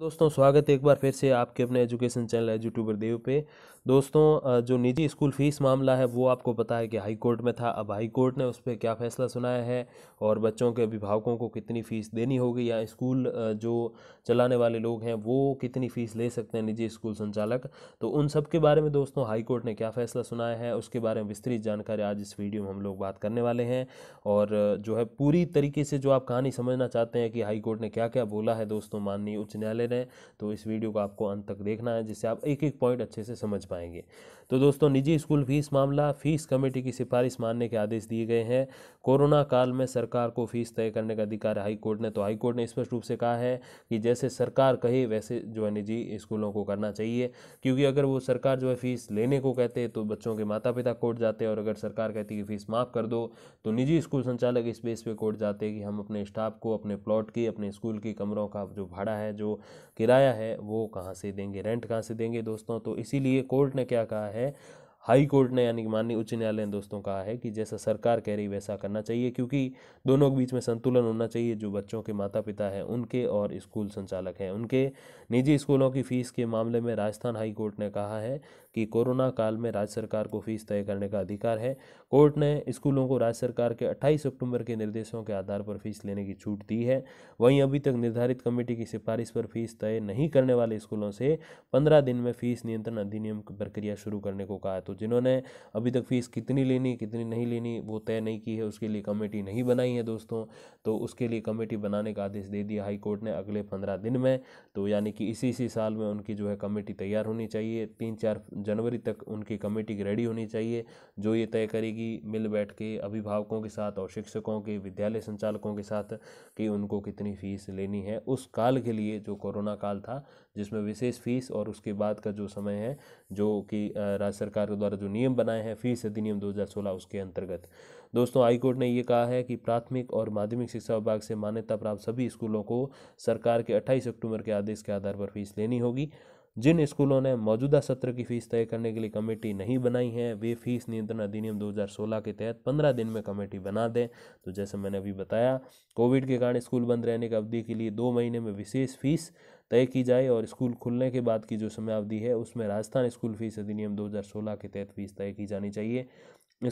दोस्तों स्वागत है एक बार फिर से आपके अपने एजुकेशन चैनल यूट्यूबर देव पे दोस्तों जो निजी स्कूल फीस मामला है वो आपको पता है कि हाई कोर्ट में था अब हाई कोर्ट ने उस पर क्या फैसला सुनाया है और बच्चों के अभिभावकों को कितनी फ़ीस देनी होगी या स्कूल जो चलाने वाले लोग हैं वो कितनी फ़ीस ले सकते हैं निजी स्कूल संचालक तो उन सब के बारे में दोस्तों हाई कोर्ट ने क्या फैसला सुनाया है उसके बारे में विस्तृत जानकारी आज इस वीडियो में हम लोग बात करने वाले हैं और जो है पूरी तरीके से जो आप कहानी समझना चाहते हैं कि हाईकोर्ट ने क्या क्या बोला है दोस्तों माननीय उच्च न्यायालय ले रहे हैं तो इस वीडियो को आपको अंत तक देखना है जिससे आप एक एक पॉइंट अच्छे से समझ पाएंगे तो दोस्तों निजी स्कूल फीस मामला फीस कमेटी की सिफारिश मानने के आदेश दिए गए हैं कोरोना काल में सरकार को फीस तय करने का अधिकार हाईकोर्ट ने तो हाईकोर्ट ने स्पष्ट रूप से कहा है कि जैसे सरकार कहे वैसे जो है निजी स्कूलों को करना चाहिए क्योंकि अगर वो सरकार जो है फ़ीस लेने को कहते तो बच्चों के माता पिता कोर्ट जाते हैं और अगर सरकार कहती है कि फ़ीस माफ़ कर दो तो निजी स्कूल संचालक इस बेस पे कोर्ट जाते कि हम अपने स्टाफ को अपने प्लॉट की अपने स्कूल की कमरों का जो भाड़ा है जो किराया है वो कहाँ से देंगे रेंट कहाँ से देंगे दोस्तों तो इसीलिए कोर्ट ने क्या कहा है हाई कोर्ट ने यानी कि माननीय उच्च न्यायालय ने दोस्तों कहा है कि जैसा सरकार कह रही वैसा करना चाहिए क्योंकि दोनों के बीच में संतुलन होना चाहिए जो बच्चों के माता पिता हैं उनके और स्कूल संचालक हैं उनके निजी स्कूलों की फ़ीस के मामले में राजस्थान हाई कोर्ट ने कहा है कि कोरोना काल में राज्य सरकार को फीस तय करने का अधिकार है कोर्ट ने स्कूलों को राज्य सरकार के 28 अक्टूबर के निर्देशों के आधार पर फीस लेने की छूट दी है वहीं अभी तक निर्धारित कमेटी की सिफारिश पर फीस तय नहीं करने वाले स्कूलों से पंद्रह दिन में फीस नियंत्रण अधिनियम की प्रक्रिया शुरू करने को कहा है तो तो जिन्होंने अभी तक फीस कितनी लेनी कितनी नहीं लेनी वो तय नहीं की है उसके लिए कमेटी नहीं बनाई है दोस्तों तो उसके लिए कमेटी बनाने का आदेश दे दिया हाई कोर्ट ने अगले पंद्रह दिन में तो यानी कि इसी इसी साल में उनकी जो है कमेटी तैयार होनी चाहिए तीन चार जनवरी तक उनकी कमेटी रेडी होनी चाहिए जो ये तय करेगी मिल बैठ के अभिभावकों के साथ और शिक्षकों के विद्यालय संचालकों के साथ कि उनको कितनी फीस लेनी है उस काल के लिए जो कोरोना काल था जिसमें विशेष फीस और उसके बाद का जो समय है जो कि राज्य सरकार के द्वारा जो नियम बनाए हैं फीस अधिनियम 2016 उसके अंतर्गत दोस्तों हाईकोर्ट ने ये कहा है कि प्राथमिक और माध्यमिक शिक्षा विभाग से मान्यता प्राप्त सभी स्कूलों को सरकार के 28 अक्टूबर के आदेश के आधार पर फीस लेनी होगी जिन स्कूलों ने मौजूदा सत्र की फीस तय करने के लिए कमेटी नहीं बनाई है वे फीस नियंत्रण अधिनियम 2016 के तहत 15 दिन में कमेटी बना दें तो जैसे मैंने अभी बताया कोविड के कारण स्कूल बंद रहने की अवधि के लिए दो महीने में विशेष फीस तय की जाए और स्कूल खुलने के बाद की जो अवधि है उसमें राजस्थान स्कूल फीस अधिनियम 2016 के तहत फीस तय की जानी चाहिए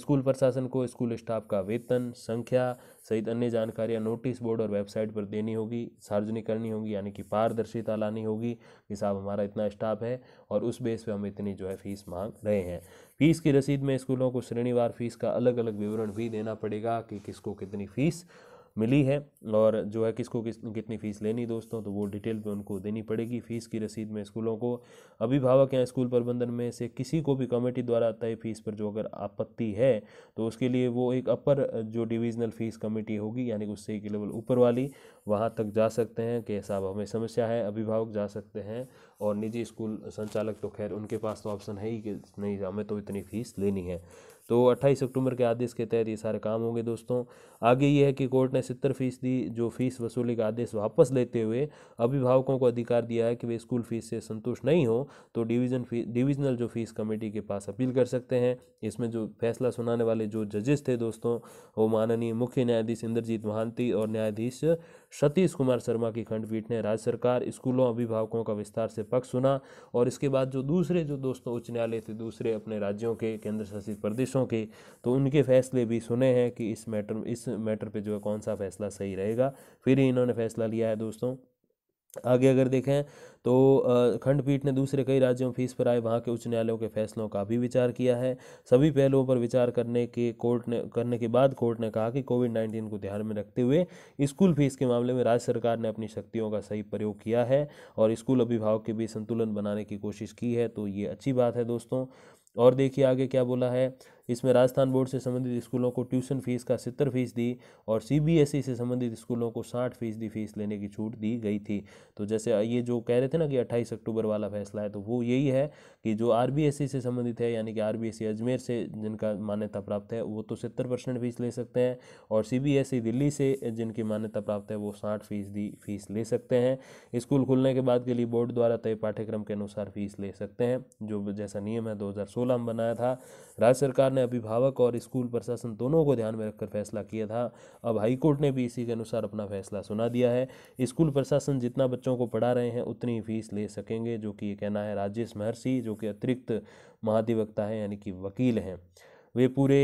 स्कूल प्रशासन को स्कूल स्टाफ का वेतन संख्या सहित अन्य जानकारियां नोटिस बोर्ड और वेबसाइट पर देनी होगी सार्वजनिक करनी होगी यानी कि पारदर्शिता लानी होगी कि साहब हमारा इतना स्टाफ है और उस बेस पे हम इतनी जो है फीस मांग रहे हैं फीस की रसीद में स्कूलों को श्रेणीवार फीस का अलग अलग विवरण भी देना पड़ेगा कि किसको कितनी फीस मिली है और जो है किसको किस कितनी फ़ीस लेनी दोस्तों तो वो डिटेल पे उनको देनी पड़ेगी फ़ीस की रसीद में स्कूलों को अभिभावक या स्कूल प्रबंधन में से किसी को भी कमेटी द्वारा तय फ़ीस पर जो अगर आपत्ति है तो उसके लिए वो एक अपर जो डिविजनल फ़ीस कमेटी होगी यानी उससे एक लेवल ऊपर वाली वहाँ तक जा सकते हैं कि साहब हमें समस्या है अभिभावक जा सकते हैं और निजी स्कूल संचालक तो खैर उनके पास तो ऑप्शन है ही कि नहीं हमें तो इतनी फ़ीस लेनी है तो 28 अक्टूबर के आदेश के तहत ये सारे काम होंगे दोस्तों आगे ये है कि कोर्ट ने सत्तर फीसदी जो फीस वसूली का आदेश वापस लेते हुए अभिभावकों को अधिकार दिया है कि वे स्कूल फीस से संतुष्ट नहीं हो तो डिवीज़न फीस डिविजनल जो फीस कमेटी के पास अपील कर सकते हैं इसमें जो फैसला सुनाने वाले जो जजेस थे दोस्तों वो माननीय मुख्य न्यायाधीश इंद्रजीत महांती और न्यायाधीश सतीश कुमार शर्मा की खंडपीठ ने राज्य सरकार स्कूलों अभिभावकों का विस्तार से पक्ष सुना और इसके बाद जो दूसरे जो दोस्तों उच्च न्यायालय थे दूसरे अपने राज्यों के केंद्र शासित प्रदेशों के तो उनके फैसले भी सुने हैं कि इस मैटर इस मैटर पर जो है कौन सा फैसला सही रहेगा फिर ही इन्होंने फैसला लिया है दोस्तों आगे अगर देखें तो खंडपीठ ने दूसरे कई राज्यों में फीस पर आए वहाँ के उच्च न्यायालयों के फैसलों का भी विचार किया है सभी पहलुओं पर विचार करने के कोर्ट ने करने के बाद कोर्ट ने कहा कि कोविड नाइन्टीन को ध्यान में रखते हुए स्कूल फीस के मामले में राज्य सरकार ने अपनी शक्तियों का सही प्रयोग किया है और स्कूल अभिभावक के बीच संतुलन बनाने की कोशिश की है तो ये अच्छी बात है दोस्तों और देखिए आगे क्या बोला है इसमें राजस्थान बोर्ड से संबंधित स्कूलों को ट्यूशन फीस का सत्तर फीसदी और सीबीएसई e से संबंधित स्कूलों को साठ फीसदी फीस लेने की छूट दी गई थी तो जैसे ये जो कह रहे थे ना कि अट्ठाईस अक्टूबर वाला फैसला है तो वो यही है कि जो आर e से संबंधित है यानी कि आर e अजमेर से जिनका मान्यता प्राप्त है वो तो सत्तर परसेंट फीस ले सकते हैं और सी दिल्ली से जिनकी मान्यता प्राप्त है वो साठ फीसदी फीस ले सकते हैं स्कूल खुलने के बाद के लिए बोर्ड द्वारा तय पाठ्यक्रम के अनुसार फीस ले सकते हैं जो जैसा नियम है 2016 में बनाया था राज्य सरकार ने ने अभिभावक और स्कूल प्रशासन दोनों को ध्यान में रखकर फैसला किया था अब हाईकोर्ट ने भी इसी के अनुसार अपना फैसला सुना दिया है स्कूल प्रशासन जितना बच्चों को पढ़ा रहे हैं उतनी फीस ले सकेंगे जो कि ये कहना है राजेश महर्षि जो कि अतिरिक्त महाधिवक्ता है यानी कि वकील हैं वे पूरे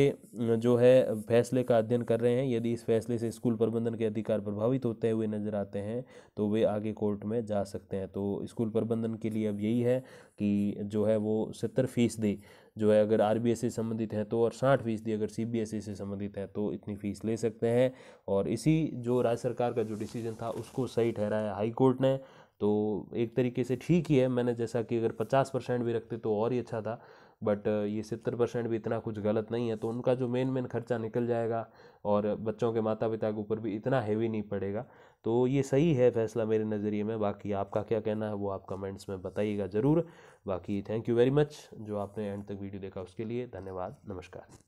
जो है फैसले का अध्ययन कर रहे हैं यदि इस फैसले से स्कूल प्रबंधन के अधिकार प्रभावित होते हुए नजर आते हैं तो वे आगे कोर्ट में जा सकते हैं तो स्कूल प्रबंधन के लिए अब यही है कि जो है वो सत्तर फीसदी जो है अगर आर से संबंधित हैं तो और साठ फीसदी अगर सी से संबंधित है तो इतनी फ़ीस ले सकते हैं और इसी जो राज्य सरकार का जो डिसीजन था उसको सही ठहराया हाई कोर्ट ने तो एक तरीके से ठीक ही है मैंने जैसा कि अगर पचास परसेंट भी रखते तो और ही अच्छा था बट ये सत्तर परसेंट भी इतना कुछ गलत नहीं है तो उनका जो मेन मेन खर्चा निकल जाएगा और बच्चों के माता पिता के ऊपर भी इतना हैवी नहीं पड़ेगा तो ये सही है फैसला मेरे नज़रिए में बाकी आपका क्या कहना है वो आप कमेंट्स में बताइएगा ज़रूर बाकी थैंक यू वेरी मच जो आपने एंड तक वीडियो देखा उसके लिए धन्यवाद नमस्कार